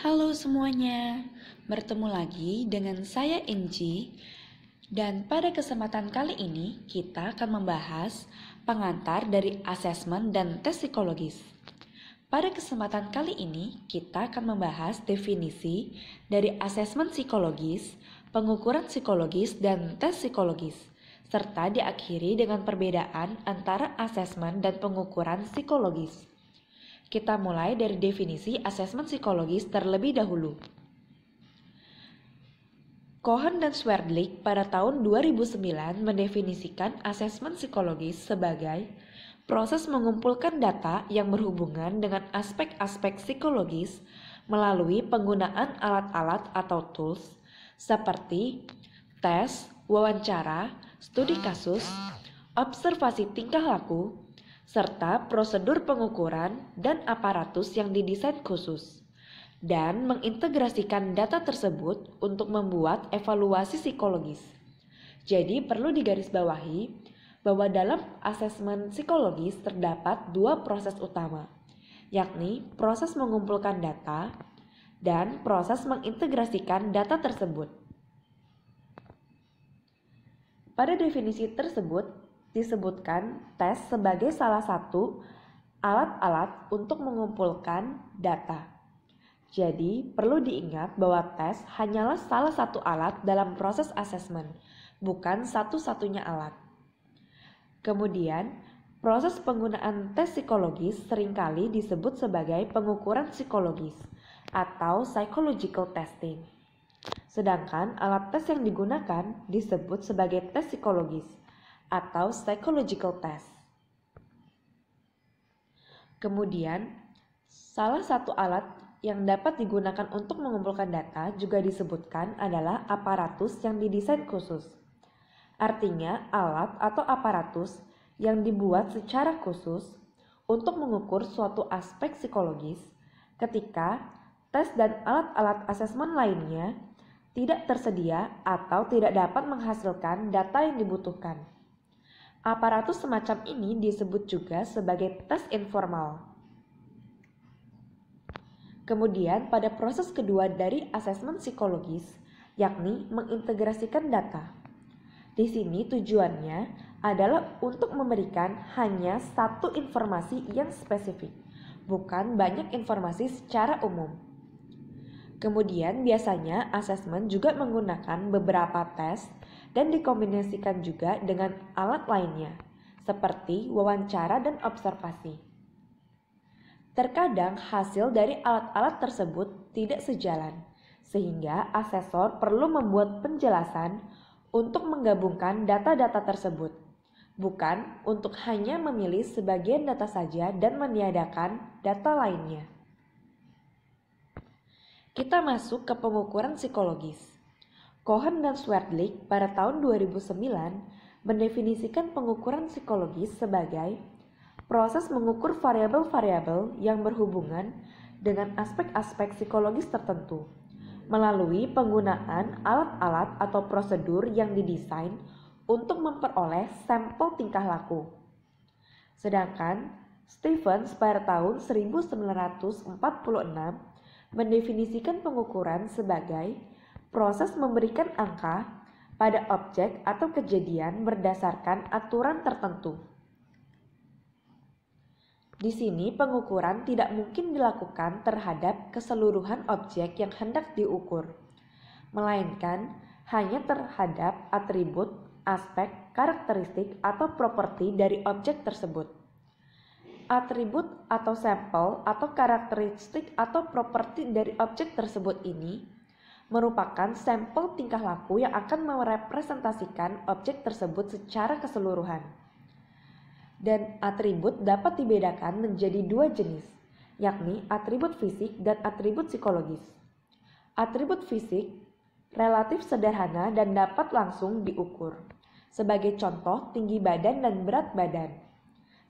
Halo semuanya, bertemu lagi dengan saya Enji dan pada kesempatan kali ini kita akan membahas pengantar dari asesmen dan tes psikologis. Pada kesempatan kali ini kita akan membahas definisi dari asesmen psikologis, pengukuran psikologis dan tes psikologis serta diakhiri dengan perbedaan antara asesmen dan pengukuran psikologis. Kita mulai dari definisi asesmen psikologis terlebih dahulu. Cohen dan Swerdlich pada tahun 2009 mendefinisikan asesmen psikologis sebagai proses mengumpulkan data yang berhubungan dengan aspek-aspek psikologis melalui penggunaan alat-alat atau tools seperti tes, wawancara, studi kasus, observasi tingkah laku, serta prosedur pengukuran dan aparatus yang didesain khusus, dan mengintegrasikan data tersebut untuk membuat evaluasi psikologis. Jadi perlu digarisbawahi bahwa dalam asesmen psikologis terdapat dua proses utama, yakni proses mengumpulkan data dan proses mengintegrasikan data tersebut. Pada definisi tersebut, disebutkan tes sebagai salah satu alat-alat untuk mengumpulkan data. Jadi, perlu diingat bahwa tes hanyalah salah satu alat dalam proses asesmen, bukan satu-satunya alat. Kemudian, proses penggunaan tes psikologis seringkali disebut sebagai pengukuran psikologis atau psychological testing. Sedangkan alat tes yang digunakan disebut sebagai tes psikologis atau psychological test. Kemudian, salah satu alat yang dapat digunakan untuk mengumpulkan data juga disebutkan adalah aparatus yang didesain khusus. Artinya, alat atau aparatus yang dibuat secara khusus untuk mengukur suatu aspek psikologis ketika tes dan alat-alat asesmen lainnya tidak tersedia atau tidak dapat menghasilkan data yang dibutuhkan. Aparatus semacam ini disebut juga sebagai tes informal. Kemudian pada proses kedua dari asesmen psikologis, yakni mengintegrasikan data. Di sini tujuannya adalah untuk memberikan hanya satu informasi yang spesifik, bukan banyak informasi secara umum. Kemudian biasanya asesmen juga menggunakan beberapa tes dan dikombinasikan juga dengan alat lainnya, seperti wawancara dan observasi. Terkadang hasil dari alat-alat tersebut tidak sejalan, sehingga asesor perlu membuat penjelasan untuk menggabungkan data-data tersebut, bukan untuk hanya memilih sebagian data saja dan meniadakan data lainnya kita masuk ke pengukuran psikologis. Cohen dan Swerdlich pada tahun 2009 mendefinisikan pengukuran psikologis sebagai proses mengukur variabel-variabel yang berhubungan dengan aspek-aspek psikologis tertentu melalui penggunaan alat-alat atau prosedur yang didesain untuk memperoleh sampel tingkah laku. Sedangkan Stevens pada tahun 1946 mendefinisikan pengukuran sebagai Proses memberikan angka pada objek atau kejadian berdasarkan aturan tertentu. Di sini pengukuran tidak mungkin dilakukan terhadap keseluruhan objek yang hendak diukur, melainkan hanya terhadap atribut, aspek, karakteristik, atau properti dari objek tersebut. Atribut atau sampel atau karakteristik atau properti dari objek tersebut ini merupakan sampel tingkah laku yang akan merepresentasikan objek tersebut secara keseluruhan. Dan atribut dapat dibedakan menjadi dua jenis, yakni atribut fisik dan atribut psikologis. Atribut fisik relatif sederhana dan dapat langsung diukur. Sebagai contoh, tinggi badan dan berat badan.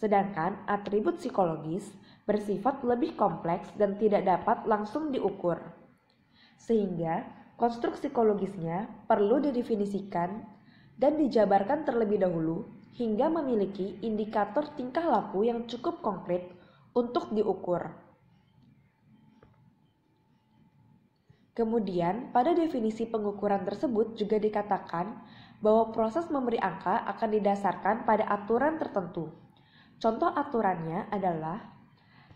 Sedangkan atribut psikologis bersifat lebih kompleks dan tidak dapat langsung diukur. Sehingga konstruksi psikologisnya perlu didefinisikan dan dijabarkan terlebih dahulu hingga memiliki indikator tingkah laku yang cukup konkret untuk diukur. Kemudian, pada definisi pengukuran tersebut juga dikatakan bahwa proses memberi angka akan didasarkan pada aturan tertentu. Contoh aturannya adalah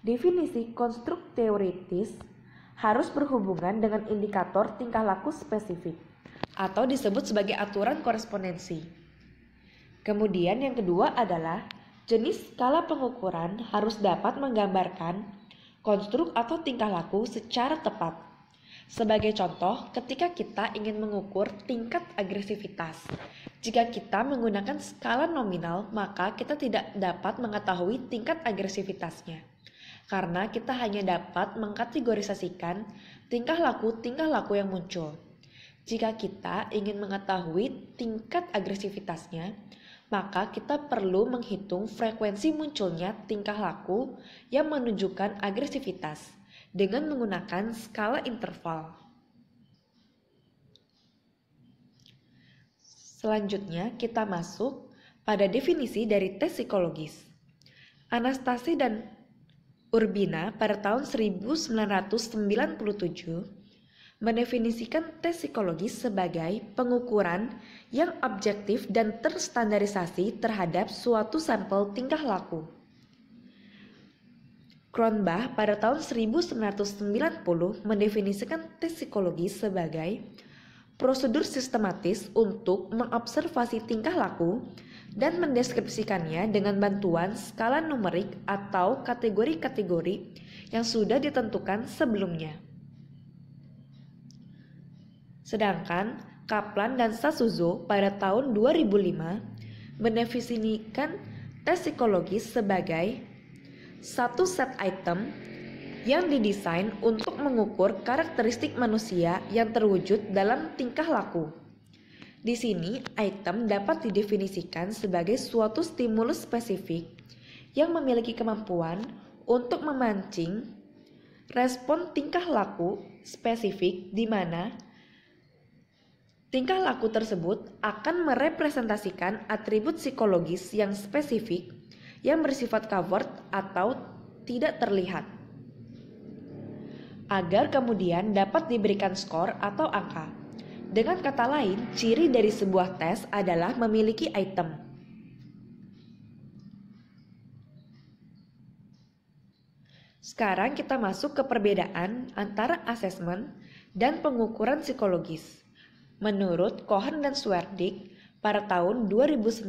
definisi konstruk teoritis harus berhubungan dengan indikator tingkah laku spesifik atau disebut sebagai aturan korespondensi. Kemudian yang kedua adalah jenis skala pengukuran harus dapat menggambarkan konstruk atau tingkah laku secara tepat. Sebagai contoh, ketika kita ingin mengukur tingkat agresivitas, jika kita menggunakan skala nominal, maka kita tidak dapat mengetahui tingkat agresivitasnya karena kita hanya dapat mengkategorisasikan tingkah laku-tingkah laku yang muncul. Jika kita ingin mengetahui tingkat agresivitasnya, maka kita perlu menghitung frekuensi munculnya tingkah laku yang menunjukkan agresivitas dengan menggunakan skala interval. Selanjutnya, kita masuk pada definisi dari tes psikologis. Anastasi dan Urbina pada tahun 1997 mendefinisikan tes psikologis sebagai pengukuran yang objektif dan terstandarisasi terhadap suatu sampel tingkah laku. Kronbach pada tahun 1990 mendefinisikan tes psikologis sebagai prosedur sistematis untuk mengobservasi tingkah laku dan mendeskripsikannya dengan bantuan skala numerik atau kategori-kategori yang sudah ditentukan sebelumnya. Sedangkan Kaplan dan Sasuzo pada tahun 2005 mendefinisikan tes psikologis sebagai satu set item yang didesain untuk mengukur karakteristik manusia yang terwujud dalam tingkah laku. Di sini, item dapat didefinisikan sebagai suatu stimulus spesifik yang memiliki kemampuan untuk memancing respon tingkah laku spesifik di mana tingkah laku tersebut akan merepresentasikan atribut psikologis yang spesifik yang bersifat covert atau tidak terlihat agar kemudian dapat diberikan skor atau angka. Dengan kata lain, ciri dari sebuah tes adalah memiliki item. Sekarang kita masuk ke perbedaan antara asesmen dan pengukuran psikologis. Menurut Cohen dan Swerdick pada tahun 2009.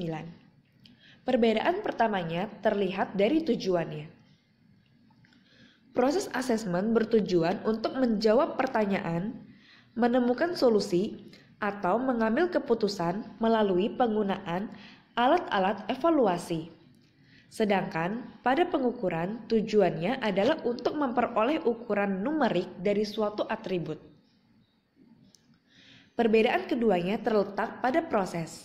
Perbedaan pertamanya terlihat dari tujuannya. Proses asesmen bertujuan untuk menjawab pertanyaan, menemukan solusi, atau mengambil keputusan melalui penggunaan alat-alat evaluasi. Sedangkan pada pengukuran, tujuannya adalah untuk memperoleh ukuran numerik dari suatu atribut. Perbedaan keduanya terletak pada proses.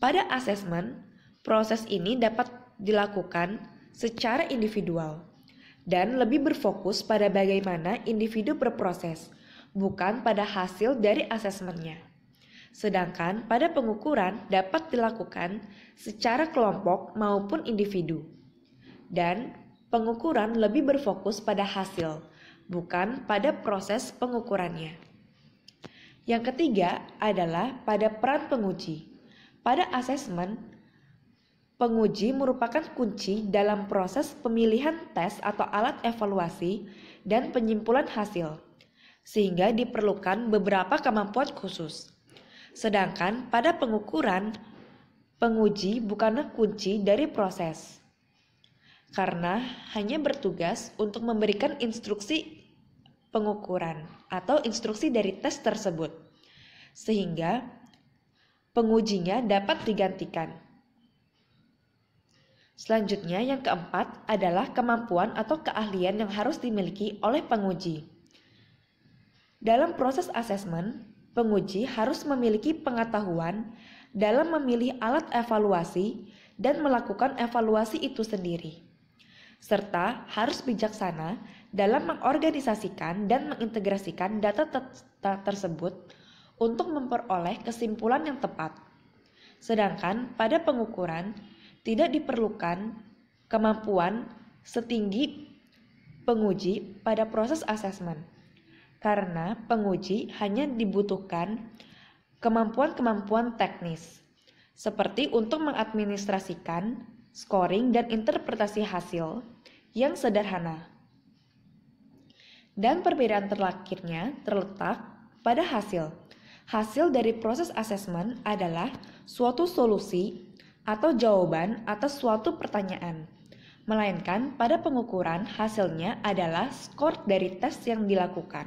Pada asesmen, proses ini dapat dilakukan secara individual dan lebih berfokus pada bagaimana individu berproses, bukan pada hasil dari asesmennya. Sedangkan pada pengukuran dapat dilakukan secara kelompok maupun individu. Dan pengukuran lebih berfokus pada hasil, bukan pada proses pengukurannya. Yang ketiga adalah pada peran penguji. Pada asesmen, Penguji merupakan kunci dalam proses pemilihan tes atau alat evaluasi dan penyimpulan hasil, sehingga diperlukan beberapa kemampuan khusus. Sedangkan pada pengukuran, penguji bukanlah kunci dari proses, karena hanya bertugas untuk memberikan instruksi pengukuran atau instruksi dari tes tersebut, sehingga pengujinya dapat digantikan. Selanjutnya, yang keempat adalah kemampuan atau keahlian yang harus dimiliki oleh penguji. Dalam proses asesmen, penguji harus memiliki pengetahuan dalam memilih alat evaluasi dan melakukan evaluasi itu sendiri, serta harus bijaksana dalam mengorganisasikan dan mengintegrasikan data ter tersebut untuk memperoleh kesimpulan yang tepat. Sedangkan pada pengukuran, tidak diperlukan kemampuan setinggi penguji pada proses asesmen, karena penguji hanya dibutuhkan kemampuan-kemampuan teknis, seperti untuk mengadministrasikan scoring dan interpretasi hasil yang sederhana. Dan perbedaan terakhirnya terletak pada hasil. Hasil dari proses asesmen adalah suatu solusi atau jawaban atas suatu pertanyaan, melainkan pada pengukuran hasilnya adalah skor dari tes yang dilakukan.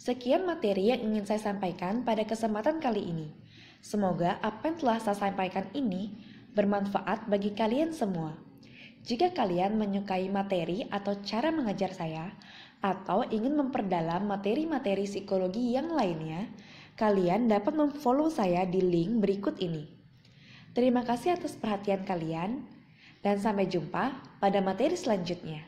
Sekian materi yang ingin saya sampaikan pada kesempatan kali ini. Semoga apa yang telah saya sampaikan ini bermanfaat bagi kalian semua. Jika kalian menyukai materi atau cara mengajar saya, atau ingin memperdalam materi-materi psikologi yang lainnya, Kalian dapat memfollow saya di link berikut ini. Terima kasih atas perhatian kalian, dan sampai jumpa pada materi selanjutnya.